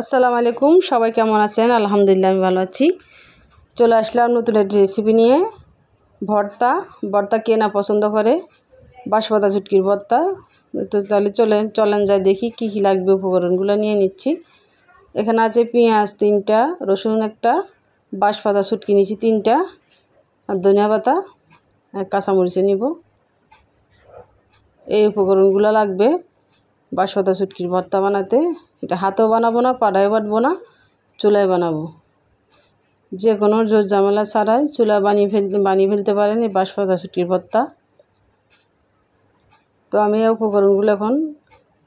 আসসালামু আলাইকুম সবাই কেমন আছেন আলহামদুলিল্লাহ আমি ভালো আছি চলে আসলাম নতুন একটি রেসিপি নিয়ে ভর্তা ভর্তা কে না পছন্দ করে বাঁশপাতা চুটকির ভর্তা তো তাহলে চলেন চলেন যাই দেখি কি কী লাগবে উপকরণগুলো নিয়ে নিচ্ছি এখানে আছে পেঁয়াজ তিনটা রসুন একটা বাঁশপাতা ছুটকি নিচ্ছি তিনটা আর ধনিয়া পাতা কাঁচামরিচে নিব এই উপকরণগুলো লাগবে বাঁশপাতা ছুটকির ভর্তা বানাতে এটা হাতেও বানাবো না পাড়ায় বাটবো না চুলায় বানাবো যে কোনো জোর জামেলা ছাড়াই চুলা বানিয়ে ফেল বানিয়ে ফেলতে পারেন এই বাঁশ পাতা শুটির তো আমি এই উপকরণগুলো এখন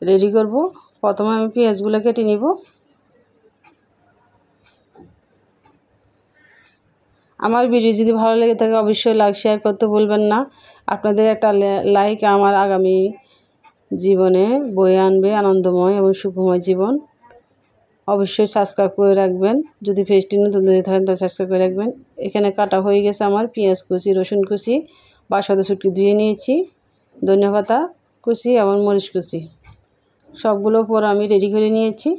রেডি করব প্রথমে আমি পেঁয়াজগুলো কেটে নিব আমার ভিডিও যদি ভালো লেগে থাকে অবশ্যই লাইক শেয়ার করতে ভুলবেন না আপনাদের একটা লাইক আমার আগামী জীবনে বয়ে আনবে আনন্দময় এবং সুখময় জীবন অবশ্যই সাবস্ক্রাইব করে রাখবেন যদি ফেসটি নতুন দিয়ে থাকেন তাহলে সাবস্ক্রাইব করে রাখবেন এখানে কাটা হয়ে গেছে আমার পেঁয়াজ কুচি রসুন কুচি বাসাতে শুটকি ধুয়ে নিয়েছি ধনিয়া পাতা কুচি এবং মরিচ কুচি সবগুলো পর আমি রেডি করে নিয়েছি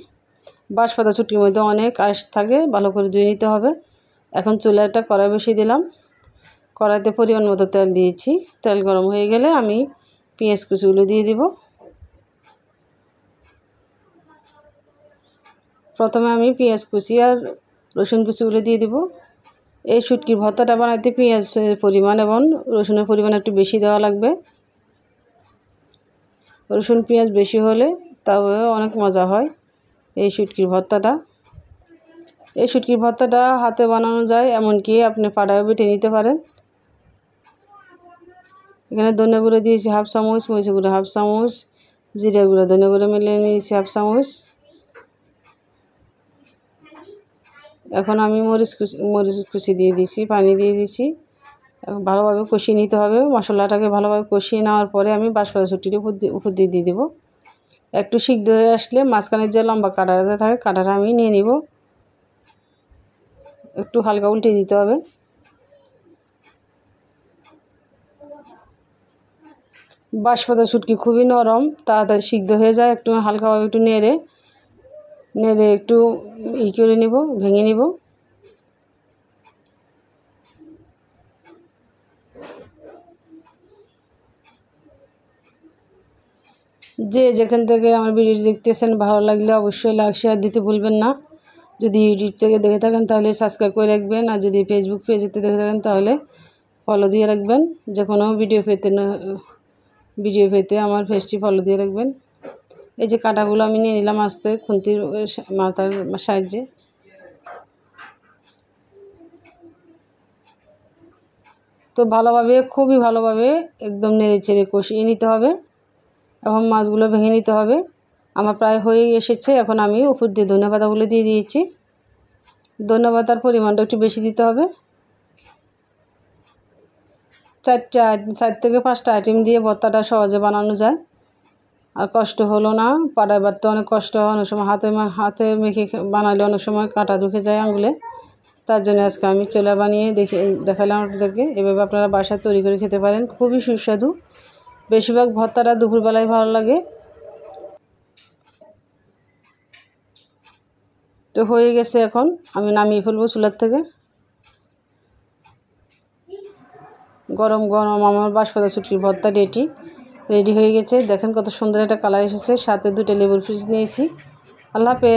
বাসপাতা ছুটির মধ্যে অনেক আশ থাকে ভালো করে ধুয়ে নিতে হবে এখন চুলা একটা কড়াই বসিয়ে দিলাম কড়াইতে পরিমাণ মতো তেল দিয়েছি তেল গরম হয়ে গেলে আমি পেঁয়াজ কুচিগুলো দিয়ে দেবো প্রথমে আমি পেঁয়াজ কুচি আর রসুন কুচিগুলো দিয়ে দিব এই শুটকির ভর্তাটা বানাইতে পেঁয়াজের পরিমাণ এবং রসুনের পরিমাণ একটু বেশি দেওয়া লাগবে রসুন পেঁয়াজ বেশি হলে তবে অনেক মজা হয় এই শুটকির ভর্তাটা এই শুটকির ভর্তাটা হাতে বানানো যায় এমনকি আপনি পাড়ায় বেটে নিতে পারেন এখানে ধনে গুঁড়ো দিয়েছি হাফ চামচ মরিচ গুঁড়ো হাফ চামচ জিরা গুঁড়ো ধনে গুঁড়ো মিলিয়ে নিয়েছি হাফ চামচ এখন আমি মরিচ কুচি মরিচ কুচি দিয়ে দিছি পানি দিয়ে দিছি ভালোভাবে কষিয়ে নিতে হবে মশলাটাকে ভালোভাবে কষিয়ে নেওয়ার পরে আমি ছুটির উপর দিয়ে দিয়ে দেবো একটু সিদ্ধ হয়ে আসলে মাঝখানের যে লম্বা কাটাটা থাকে কাটাটা আমি নিয়ে নিব একটু হালকা উল্টে দিতে হবে বাঁশপাতা ছুটকি খুবই নরম তাড়াতাড়ি সিদ্ধ হয়ে যায় একটু হালকাভাবে একটু নেড়ে নেড়ে একটু ই করে নেব ভেঙে নেব যে যেখান থেকে আমার ভিডিও দেখতেছেন ভালো লাগলে অবশ্যই লাইক শেয়ার দিতে ভুলবেন না যদি ইউটিউব থেকে দেখে থাকেন তাহলে সাবস্ক্রাইব করে রাখবেন আর যদি ফেসবুক পেজেতে দেখে থাকেন তাহলে ফলো দিয়ে রাখবেন যে কোনো ভিডিও পেতে ভিডিও পেতে আমার ফেসটি ফলো দিয়ে রাখবেন এই যে কাটাগুলো আমি নিয়ে নিলাম আস্তে খুন্তির মাথার সাহায্যে তো ভালোভাবে খুবই ভালোভাবে একদম নেড়ে চেড়ে কষিয়ে নিতে হবে এখন মাছগুলো ভেঙে নিতে হবে আমার প্রায় হয়ে এসেছে এখন আমি উপর দিয়ে ধনেপাতাগুলো পাতাগুলো দিয়ে দিয়েছি ধনে পাতার পরিমাণটা একটু বেশি দিতে হবে চারটে চার থেকে পাঁচটা আইটেম দিয়ে ভর্তাটা সহজে বানানো যায় আর কষ্ট হলো না পাড়ায় বাড়তে অনেক কষ্ট হয় অনেক সময় হাতে হাতে মেখে বানালে অনেক সময় কাটা ঢুকে যায় আঙুলে তার জন্য আজকে আমি চোলা বানিয়ে দেখে দেখালাম আপনাদেরকে এভাবে আপনারা বাসায় তৈরি করে খেতে পারেন খুবই সুস্বাদু বেশিরভাগ ভর্তাটা দুপুরবেলায় ভালো লাগে তো হয়ে গেছে এখন আমি নামিয়ে ফেলবো চুলার থেকে গরম গরম আমার বাসপাতা ছুটির ভর্তা ডেটি রেডি হয়ে গেছে দেখেন কত সুন্দর একটা কালার এসেছে সাথে দুটো লেবুর ফ্রিজ নিয়েছি আল্লাহ পে